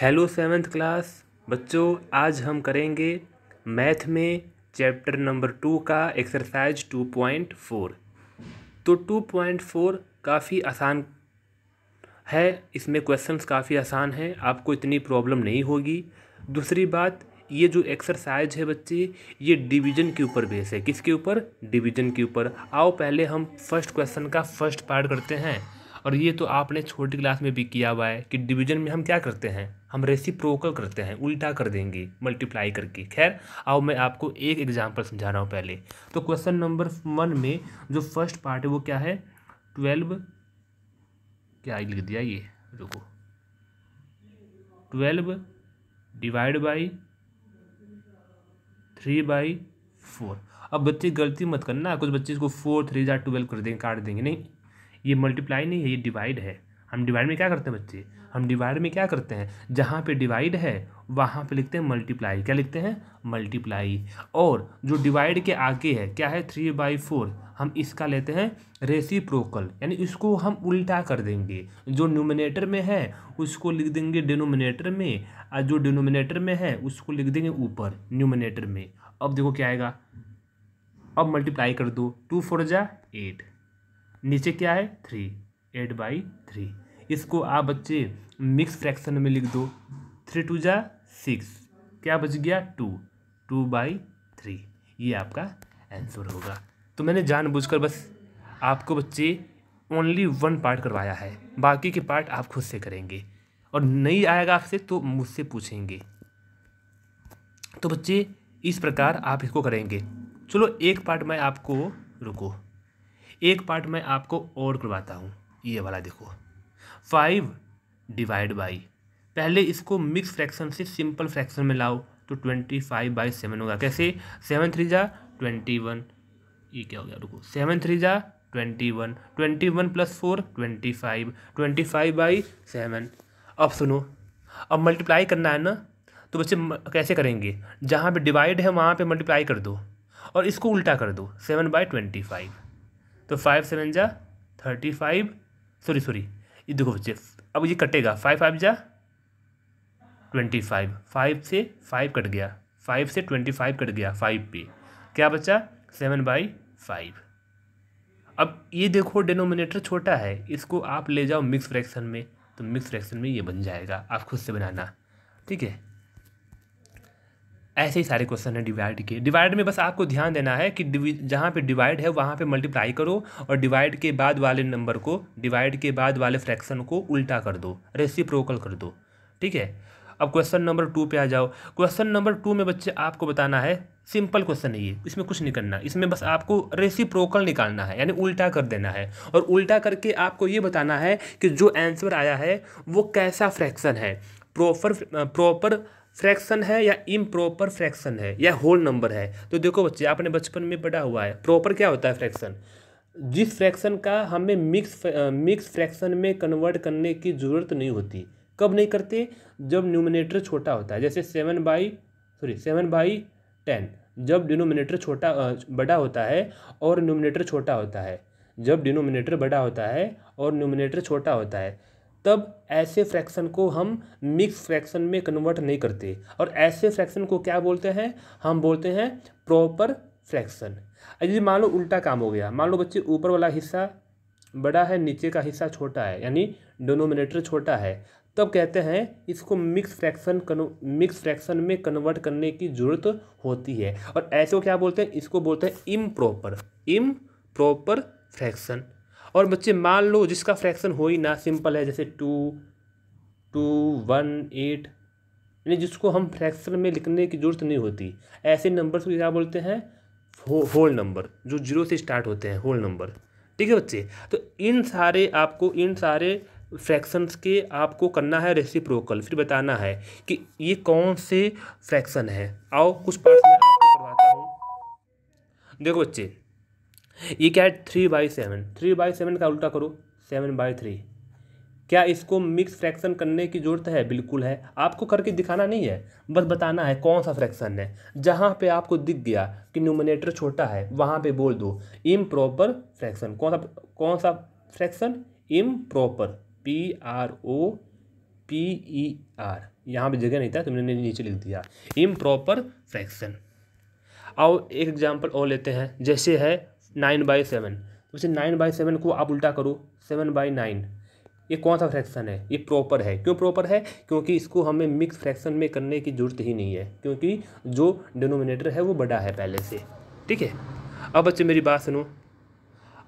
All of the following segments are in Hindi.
हेलो सेवेंथ क्लास बच्चों आज हम करेंगे मैथ में चैप्टर नंबर टू का एक्सरसाइज टू पॉइंट फोर तो टू पॉइंट फोर काफ़ी आसान है इसमें क्वेश्चंस काफ़ी आसान हैं आपको इतनी प्रॉब्लम नहीं होगी दूसरी बात ये जो एक्सरसाइज है बच्चे ये डिवीजन के ऊपर बेस है किसके ऊपर डिवीजन के ऊपर आओ पहले हम फर्स्ट क्वेश्चन का फर्स्ट पार्ट करते हैं और ये तो आपने छोटी क्लास में भी किया हुआ है कि डिवीजन में हम क्या करते हैं हम रेसी करते हैं उल्टा कर देंगे मल्टीप्लाई करके खैर अब मैं आपको एक एग्जाम्पल समझा रहा हूँ पहले तो क्वेश्चन नंबर वन में जो फर्स्ट पार्ट है वो क्या है ट्वेल्व क्या लिख दिया ये रुको twelve divide by three by four अब बच्चे गलती मत करना कुछ बच्चे इसको फोर थ्री या ट्वेल्व कर देंगे काट देंगे नहीं ये मल्टीप्लाई नहीं है ये डिवाइड है हम डिवाइड में क्या करते हैं बच्चे हम डिवाइड में क्या करते हैं जहाँ पे डिवाइड है वहाँ पे लिखते हैं मल्टीप्लाई क्या लिखते हैं मल्टीप्लाई और जो डिवाइड के आगे है क्या है थ्री बाई फोर हम इसका लेते हैं प्रोकल यानी इसको हम उल्टा कर देंगे जो न्यूमिनेटर में है उसको लिख देंगे डिनोमिनेटर में और जो डिनोमिनेटर में है उसको लिख देंगे ऊपर न्यूमिनेटर में अब देखो क्या आएगा अब मल्टीप्लाई कर दो टू फोर जा एट नीचे क्या है थ्री एट बाई थ्री इसको आप बच्चे मिक्स फ्रैक्शन में लिख दो थ्री टू जा सिक्स क्या बच गया टू टू बाई थ्री ये आपका आंसर होगा तो मैंने जानबूझकर बस आपको बच्चे ओनली वन पार्ट करवाया है बाकी के पार्ट आप खुद से करेंगे और नहीं आएगा आपसे तो मुझसे पूछेंगे तो बच्चे इस प्रकार आप इसको करेंगे चलो एक पार्ट मैं आपको रुको एक पार्ट मैं आपको और करवाता हूँ ये वाला देखो फाइव डिवाइड बाई पहले इसको मिक्स फ्रैक्शन से सिंपल फ्रैक्शन में लाओ तो ट्वेंटी फाइव बाई सेवन होगा कैसे सेवन थ्री जा ट्वेंटी वन ये क्या हो गया रुको सेवन थ्री जा twenty one twenty one plus four twenty five twenty five by seven अब सुनो अब मल्टीप्लाई करना है ना तो बच्चे कैसे करेंगे जहाँ पे डिवाइड है वहाँ पे मल्टीप्लाई कर दो और इसको उल्टा कर दो सेवन बाई ट्वेंटी फाइव तो फाइव सेवन जा थर्टी फाइव सॉरी सॉरी ये देखो बच्चे अब ये कटेगा फाइव फाइव जा ट्वेंटी फाइव फाइव से फाइव कट गया फाइव से ट्वेंटी फाइव कट गया फाइव पे क्या बचा सेवन बाई फाइव अब ये देखो डिनोमिनेटर छोटा है इसको आप ले जाओ मिक्स फ्रैक्शन में तो मिक्स फ्रैक्शन में ये बन जाएगा आप खुद से बनाना ठीक है ऐसे ही सारे क्वेश्चन हैं डिवाइड के डिवाइड में बस आपको ध्यान देना है कि जहाँ पे डिवाइड है वहाँ पे मल्टीप्लाई करो और डिवाइड के बाद वाले नंबर को डिवाइड के बाद वाले फ्रैक्शन को उल्टा कर दो रेसिप्रोकल कर दो ठीक है अब क्वेश्चन नंबर टू पे आ जाओ क्वेश्चन नंबर टू में बच्चे आपको बताना है सिंपल क्वेश्चन है ये इसमें कुछ नहीं करना इसमें बस आपको रेसिप्रोकल निकालना है यानी उल्टा कर देना है और उल्टा करके आपको ये बताना है कि जो आंसर आया है वो कैसा फ्रैक्शन है प्रॉपर प्रॉपर फ्रैक्शन है या इम्प्रॉपर फ्रैक्शन है या होल नंबर है तो देखो बच्चे आपने बचपन में पढ़ा हुआ है प्रॉपर क्या होता है फ्रैक्शन जिस फ्रैक्शन का हमें मिक्स मिक्स फ्रैक्शन में कन्वर्ट करने की ज़रूरत नहीं होती कब नहीं करते जब न्यूमिनेटर छोटा होता है जैसे seven by sorry seven by ten जब डिनोमिनेटर छोटा बड़ा होता है और न्यूमिनेटर छोटा होता है जब डिनोमिनेटर बड़ा होता है और न्यूमिनेटर छोटा होता है तब ऐसे फ्रैक्शन को हम मिक्स फ्रैक्शन में कन्वर्ट नहीं करते और ऐसे फ्रैक्शन को क्या बोलते हैं हम बोलते हैं प्रॉपर फ्रैक्शन यदि मान लो उल्टा काम हो गया मान लो बच्चे ऊपर वाला हिस्सा बड़ा है नीचे का हिस्सा छोटा है यानी डोनोमिनेटर छोटा है तब कहते हैं इसको मिक्स फ्रैक्शन मिक्स फ्रैक्शन में कन्वर्ट करने की ज़रूरत होती है और ऐसे को क्या बोलते हैं इसको बोलते हैं इम प्रॉपर इम प्रॉपर फ्रैक्शन और बच्चे मान लो जिसका फ्रैक्शन हो ही ना सिंपल है जैसे टू टू वन एट यानी जिसको हम फ्रैक्शन में लिखने की जरूरत नहीं होती ऐसे नंबर्स को क्या बोलते हैं हो, होल नंबर जो जीरो से स्टार्ट होते हैं होल नंबर ठीक है बच्चे तो इन सारे आपको इन सारे फ्रैक्शंस के आपको करना है रेसिप्रोकल फिर बताना है कि ये कौन से फ्रैक्शन है आओ कुछ पार्ट्स में आपको करवाता हूँ देखो बच्चे ये क्या है three by seven three by seven का उल्टा करो सेवन बाई थ्री क्या इसको मिक्स फ्रैक्शन करने की ज़रूरत है बिल्कुल है आपको करके दिखाना नहीं है बस बताना है कौन सा फ्रैक्शन है जहाँ पे आपको दिख गया कि नोमिनेटर छोटा है वहाँ पे बोल दो इम प्रॉपर फ्रैक्शन कौन सा कौन सा fraction improper P R O P E R यहाँ पर जगह नहीं था तुमने नीचे लिख दिया इम प्रॉपर फ्रैक्शन और एक एग्जाम्पल और लेते हैं जैसे है नाइन बाई सेवन तो वैसे नाइन बाई सेवन को आप उल्टा करो सेवन बाई नाइन ये कौन सा फ्रैक्शन है ये प्रॉपर है क्यों प्रॉपर है क्योंकि इसको हमें मिक्स फ्रैक्शन में करने की ज़रूरत ही नहीं है क्योंकि जो डिनोमिनेटर है वो बड़ा है पहले से ठीक है अब बच्चे मेरी बात सुनो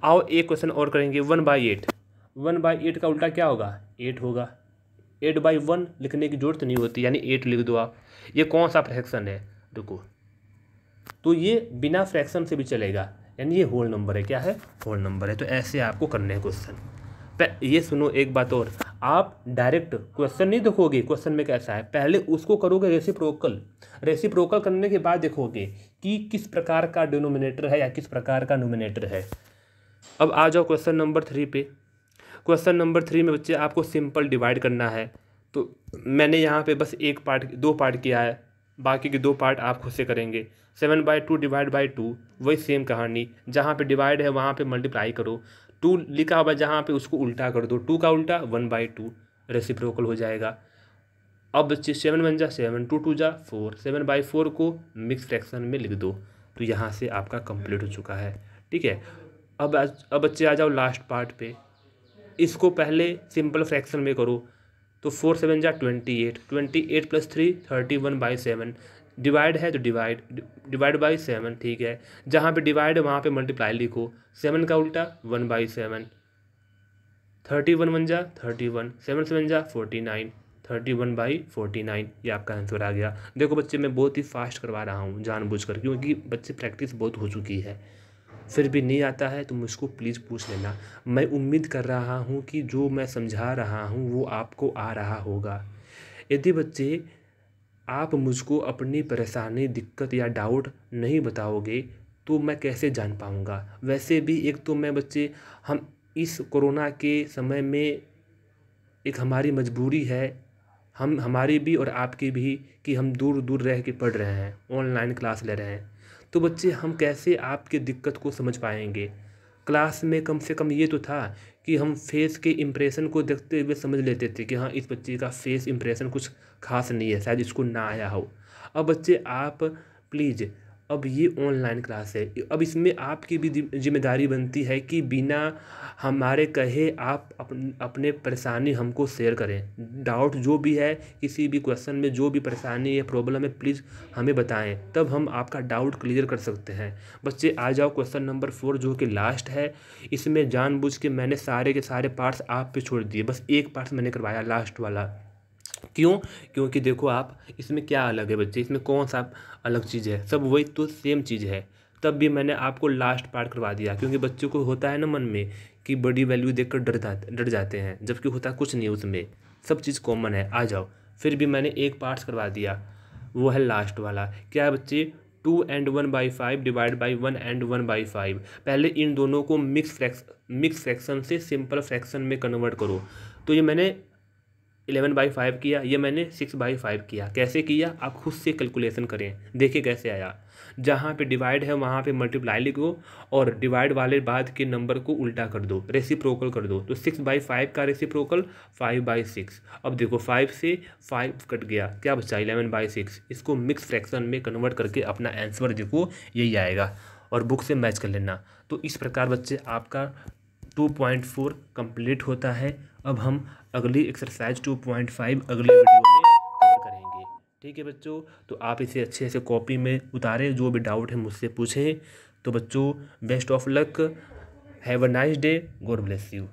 आओ एक क्वेश्चन और करेंगे one by eight one by eight का उल्टा क्या होगा एट होगा एट बाई वन लिखने की ज़रूरत नहीं होती यानी एट लिख दो आप ये कौन सा फ्रैक्शन है रुको तो ये बिना फ्रैक्शन से भी चलेगा यानी ये होल नंबर है क्या है होल नंबर है तो ऐसे आपको करने हैं क्वेश्चन ये सुनो एक बात और आप डायरेक्ट क्वेश्चन नहीं देखोगे क्वेश्चन में कैसा है पहले उसको करोगे रेसिप्रोकल रेसिप्रोकल करने के बाद देखोगे कि किस प्रकार का डिनोमिनेटर है या किस प्रकार का नोमिनेटर है अब आ जाओ क्वेश्चन नंबर थ्री पे क्वेश्चन नंबर थ्री में बच्चे आपको सिंपल डिवाइड करना है तो मैंने यहाँ पे बस एक पार्ट दो पार्ट किया है बाकी के दो पार्ट आप खुद से करेंगे seven by two divide by two वही सेम कहानी जहाँ पे डिवाइड है वहाँ पे मल्टीप्लाई करो टू लिखा हुआ जहाँ पे उसको उल्टा कर दो टू का उल्टा वन बाई टू रेसिप्रोकल हो जाएगा अब सेवन वन जा सेवन टू टू जा फोर सेवन बाई फोर को मिक्स फ्रैक्शन में लिख दो तो यहाँ से आपका कंप्लीट हो चुका है ठीक है अब अब बच्चे आ जाओ लास्ट पार्ट पे इसको पहले सिंपल फ्रैक्शन में करो तो फोर सेवन जा twenty eight twenty eight plus three thirty one by seven divide है तो डिवाइड डिवाइड बाई सेवन ठीक है जहाँ पे डिवाइड है वहाँ पे मल्टीप्लाई लिखो सेवन का उल्टा one by seven thirty one one जा थर्टी वन सेवन सेवन जा forty nine thirty one by forty nine ये आपका आंसर आ गया देखो बच्चे मैं बहुत ही फास्ट करवा रहा हूँ कर क्योंकि बच्चे प्रैक्टिस बहुत हो चुकी है फिर भी नहीं आता है तो मुझको प्लीज़ पूछ लेना मैं उम्मीद कर रहा हूँ कि जो मैं समझा रहा हूँ वो आपको आ रहा होगा यदि बच्चे आप मुझको अपनी परेशानी दिक्कत या डाउट नहीं बताओगे तो मैं कैसे जान पाऊँगा वैसे भी एक तो मैं बच्चे हम इस कोरोना के समय में एक हमारी मजबूरी है हम हमारी भी और आपकी भी कि हम दूर दूर रह के पढ़ रहे हैं ऑनलाइन क्लास ले रहे हैं तो बच्चे हम कैसे आपकी दिक्कत को समझ पाएंगे क्लास में कम से कम ये तो था कि हम फेस के इम्प्रेशन को देखते हुए समझ लेते थे कि हाँ इस बच्चे का फेस इम्प्रेशन कुछ खास नहीं है शायद इसको ना आया हो अब बच्चे आप प्लीज़ अब ये ऑनलाइन क्लास है अब इसमें आपकी भी जिम्मेदारी बनती है कि बिना हमारे कहे आप अपने परेशानी हमको शेयर करें डाउट जो भी है किसी भी क्वेश्चन में जो भी परेशानी या प्रॉब्लम है प्लीज़ हमें बताएं तब हम आपका डाउट क्लियर कर सकते हैं बच्चे आ जाओ क्वेश्चन नंबर फोर जो कि लास्ट है इसमें जानबूझ के मैंने सारे के सारे पार्ट्स आप पे छोड़ दिए बस एक पार्ट्स मैंने करवाया लास्ट वाला क्यों क्योंकि देखो आप इसमें क्या अलग है बच्चे इसमें कौन सा अलग चीज़ है सब वही तो सेम चीज़ है तब भी मैंने आपको लास्ट पार्ट करवा दिया क्योंकि बच्चों को होता है ना मन में कि बड़ी वैल्यू कर डर जाते डर जाते हैं जबकि होता कुछ नहीं उसमें सब चीज़ कॉमन है आ जाओ फिर भी मैंने एक पार्ट करवा दिया वो है लास्ट वाला क्या बच्चे two and one by five divide by one and one by five पहले इन दोनों को मिक्स फ्रैक्स मिक्स फ्रैक्शन से सिंपल फ्रैक्शन में कन्वर्ट करो तो ये मैंने इलेवन बाई फाइव किया ये मैंने सिक्स बाई फाइव किया कैसे किया आप खुद से कैलकुलेशन करें देखिए कैसे आया जहाँ पे डिवाइड है वहाँ पे मल्टीप्लाई लिखो और डिवाइड वाले बाद के नंबर को उल्टा कर दो रेसिप्रोकल कर दो तो सिक्स बाई फाइव का रेसिप्रोकल फाइव बाई सिक्स अब देखो फाइव से फाइव कट गया क्या बचा इलेवन बाई सिक्स इसको मिक्स फ्रैक्शन में कन्वर्ट करके अपना आंसर देखो यही आएगा और बुक से मैच कर लेना तो इस प्रकार बच्चे आपका टू पॉइंट फोर कम्प्लीट होता है अब हम अगली एक्सरसाइज टू पॉइंट फाइव अगले वीडियो में कवर करेंगे ठीक है बच्चों तो आप इसे अच्छे से कॉपी में उतारें जो भी डाउट है मुझसे पूछें तो बच्चों best of luck have a nice day God bless you